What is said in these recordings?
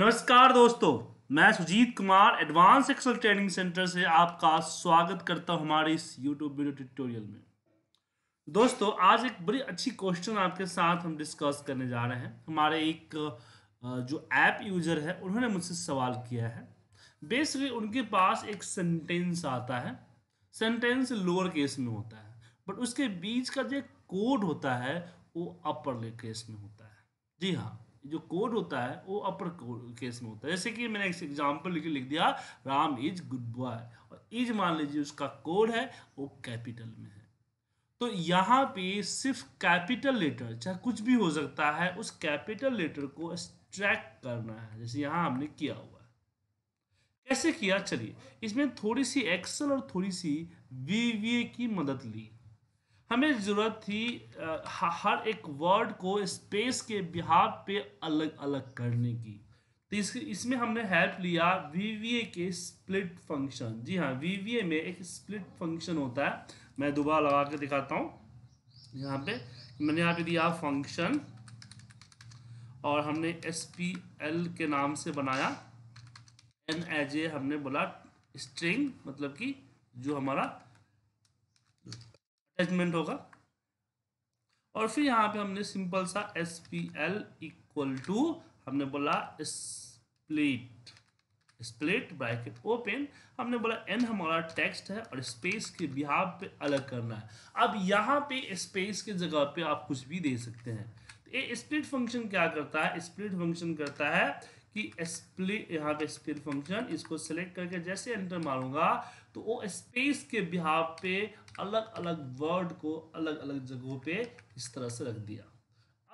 नमस्कार दोस्तों मैं Sujit Kumar advance excel training centre से आपका स्वागत करता हूं हमारे इस यूट्यूब वीडियो ट्यूटोरियल में दोस्तों आज एक बड़ी अच्छी क्वेश्चन आपके साथ हम डिस्कस करने जा रहे हैं हमारे एक जो ऐप यूजर है उन्होंने मुझसे सवाल किया है बेसिकली उनके पास एक सेंटेंस आता है सेंटेंस लोअर केस में होता है बट उसके बीच का जो कोड होता है वो अपर केस में होता है जी हाँ जो कोड होता है वो अपर केस में होता है जैसे कि मैंने एग्जाम्पल लिख लिख दिया राम इज गुड बॉय और इज मान लीजिए उसका कोड है वो कैपिटल में है तो यहाँ पे सिर्फ कैपिटल लेटर चाहे कुछ भी हो सकता है उस कैपिटल लेटर को ट्रैक करना है जैसे यहाँ हमने किया हुआ है कैसे किया चलिए इसमें थोड़ी सी एक्सल और थोड़ी सी वी की मदद ली हमें ज़रूरत थी हर एक वर्ड को स्पेस के बिहार पे अलग अलग करने की तो इस इसमें हमने हेल्प लिया वी के स्प्लिट फंक्शन जी हाँ वी में एक स्प्लिट फंक्शन होता है मैं दोबारा लगा के दिखाता हूँ यहाँ पे मैंने यहाँ पे दिया फंक्शन और हमने एस पी एल के नाम से बनाया एन एज ए हमने बोला स्ट्रिंग मतलब कि जो हमारा अटैचमेंट होगा और फिर यहाँ पे हमने सिंपल सा S P L equal to हमने बोला स्प्लिट स्प्लिट ब्रैकेट ओपन हमने बोला एन हमारा टेक्स्ट है और स्पेस के बिहाव पे अलग करना है अब यहाँ पे स्पेस के जगह पे आप कुछ भी दे सकते हैं तो ये स्प्लिट फंक्शन क्या करता है स्प्लिट फंक्शन करता है कि स्प्लिट यहाँ पे स्प्लिट फंक्शन इसको सेलेक्ट करके जैसे एंटर मारूंगा तो वो स्पेस के बिहार पे अलग अलग वर्ड को अलग अलग जगहों पे इस तरह से रख दिया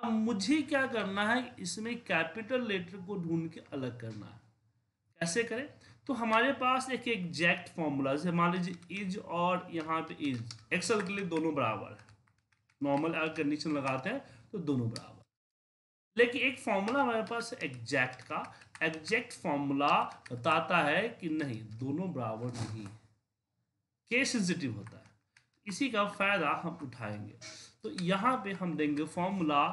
अब मुझे क्या करना है इसमें कैपिटल लेटर को ढूंढ के अलग करना है कैसे करें तो हमारे पास एक एग्जैक्ट फॉर्मूला जैसे मान लीजिए इज और यहाँ पे इज एक्सल के लिए दोनों बराबर है नॉर्मल अगर कंडीशन लगाते हैं तो दोनों बराबर लेकिन एक फॉर्मूला हमारे पास एग्जैक्ट का एग्जैक्ट फॉर्मूला बताता है कि नहीं दोनों बराबर नहीं केस सेंसिटिव होता है इसी का फायदा हम उठाएंगे तो यहाँ पे हम देंगे फॉर्मूला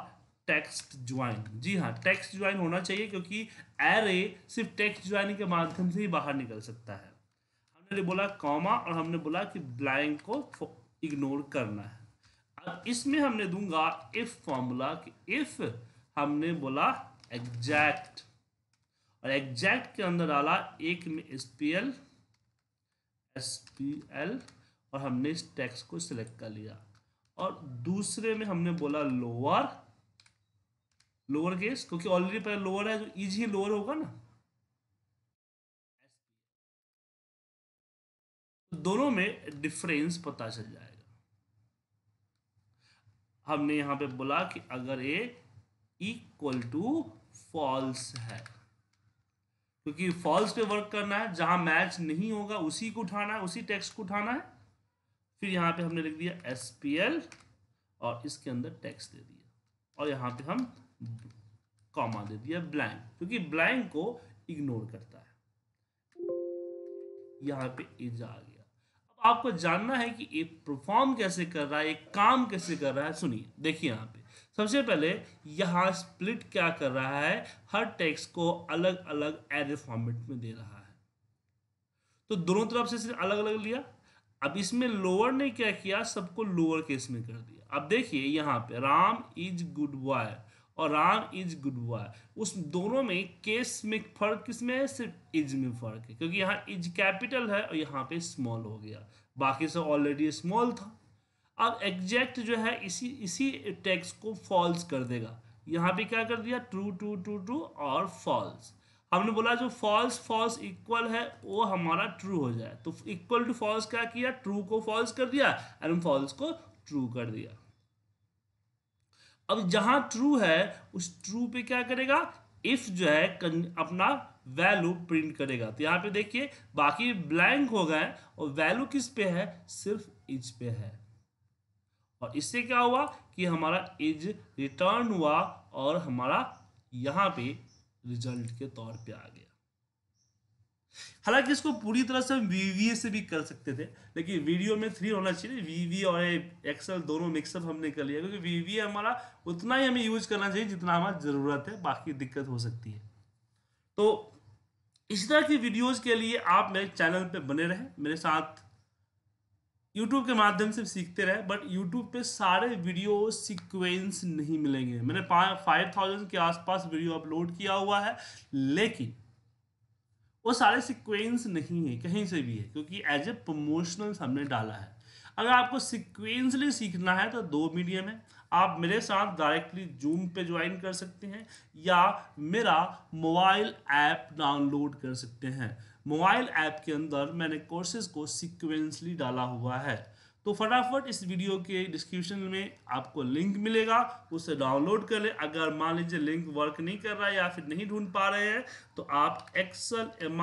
टेक्स्ट ज्वाइन जी हाँ टेक्स्ट ज्वाइन होना चाहिए क्योंकि एरे सिर्फ टेक्स्ट ज्वाइन के माध्यम से ही बाहर निकल सकता है हमने बोला कॉमा और हमने बोला कि ब्लैंक को इग्नोर करना है अब इसमें हमने दूंगा इफ फॉर्मूला कि इफ़ हमने बोला एग्जैक्ट और एग्जैक्ट के अंदर डाला एक में S P L S P L और हमने इस टैक्स को सिलेक्ट कर लिया और दूसरे में हमने बोला लोअर लोअर केस क्योंकि ऑलरेडी पहले लोअर है जो इजी लोअर होगा ना दोनों में डिफरेंस पता चल जाएगा हमने यहां पे बोला कि अगर ये इक्वल टू फॉल्स है क्योंकि फॉल्स पे वर्क करना है जहां मैच नहीं होगा उसी को उठाना है उसी टेक्स्ट को उठाना है फिर यहाँ पे हमने लिख दिया एस पी एल और इसके अंदर टेक्स्ट दे दिया और यहां पे हम कॉमा दे दिया ब्लैंक क्योंकि ब्लैंक को इग्नोर करता है यहाँ पे इज आ गया अब आपको जानना है कि ये परफॉर्म कैसे कर रहा है ये काम कैसे कर रहा है सुनिए देखिए यहां पे सबसे पहले यहाँ स्प्लिट क्या कर रहा है हर टेक्स्ट को अलग अलग एरे फॉर्मेट में दे रहा है तो दोनों तरफ से सिर्फ अलग अलग लिया अब इसमें लोअर ने क्या किया सबको लोअर केस में कर दिया अब देखिए यहाँ पे राम इज गुड बॉय और राम इज गुड बॉय उस दोनों में केस में फर्क किस में है सिर्फ इज में फर्क है क्योंकि यहाँ इज कैपिटल है और यहाँ पे स्मॉल हो गया बाकी सब ऑलरेडी स्मॉल था अब एग्जैक्ट जो है इसी इसी टेक्स्ट को फॉल्स कर देगा यहाँ पे क्या कर दिया ट्रू ट्रू ट्रू ट्रू और फॉल्स हमने बोला जो फॉल्स फॉल्स इक्वल है वो हमारा ट्रू हो जाए तो इक्वल टू फॉल्स क्या किया ट्रू को फॉल्स कर दिया एंड फॉल्स को ट्रू कर दिया अब जहां ट्रू है उस ट्रू पे क्या करेगा इफ जो है अपना वैल्यू प्रिंट करेगा तो यहाँ पे देखिए बाकी ब्लैंक हो गए और वैल्यू किस पे है सिर्फ इच पे है और इससे क्या हुआ कि हमारा एज रिटर्न हुआ और हमारा यहाँ पे रिजल्ट के तौर पे आ गया हालांकि इसको पूरी तरह से हम वीवीए से भी कर सकते थे लेकिन वीडियो में थ्री होना चाहिए वीवी और एक्सेल दोनों मिक्सअप हमने कर लिया क्योंकि वीवीए हमारा उतना ही हमें यूज करना चाहिए जितना हमारी ज़रूरत है बाकी दिक्कत हो सकती है तो इस तरह की वीडियोज़ के लिए आप मेरे चैनल पर बने रहें मेरे साथ यूट्यूब के माध्यम से सीखते रहे बट यूट्यूब पे सारे वीडियो सीक्वेंस नहीं मिलेंगे मैंने फाइव थाउजेंड के आसपास वीडियो अपलोड किया हुआ है लेकिन वो सारे सीक्वेंस नहीं है कहीं से भी है क्योंकि एज ए प्रमोशनल हमने डाला है अगर आपको सिक्वेंसली सीखना है तो दो मीडियम है आप मेरे साथ डायरेक्टली जूम पे ज्वाइन कर सकते हैं या मेरा मोबाइल ऐप डाउनलोड कर सकते हैं मोबाइल ऐप के अंदर मैंने कोर्सेज को सिक्वेंसली डाला हुआ है तो फटाफट इस वीडियो के डिस्क्रिप्शन में आपको लिंक मिलेगा उसे डाउनलोड कर ले अगर मान लीजिए लिंक वर्क नहीं कर रहा है या फिर नहीं ढूंढ पा रहे हैं तो आप एक्सल एम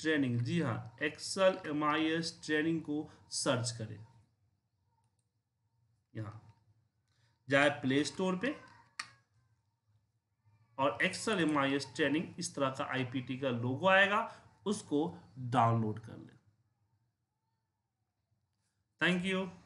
ट्रेनिंग जी हाँ एक्सल एम ट्रेनिंग को सर्च करें यहाँ जाए प्ले स्टोर पे और एक्सल एम ट्रेनिंग इस तरह का आईपीटी का लोगो आएगा उसको डाउनलोड कर लें थैंक यू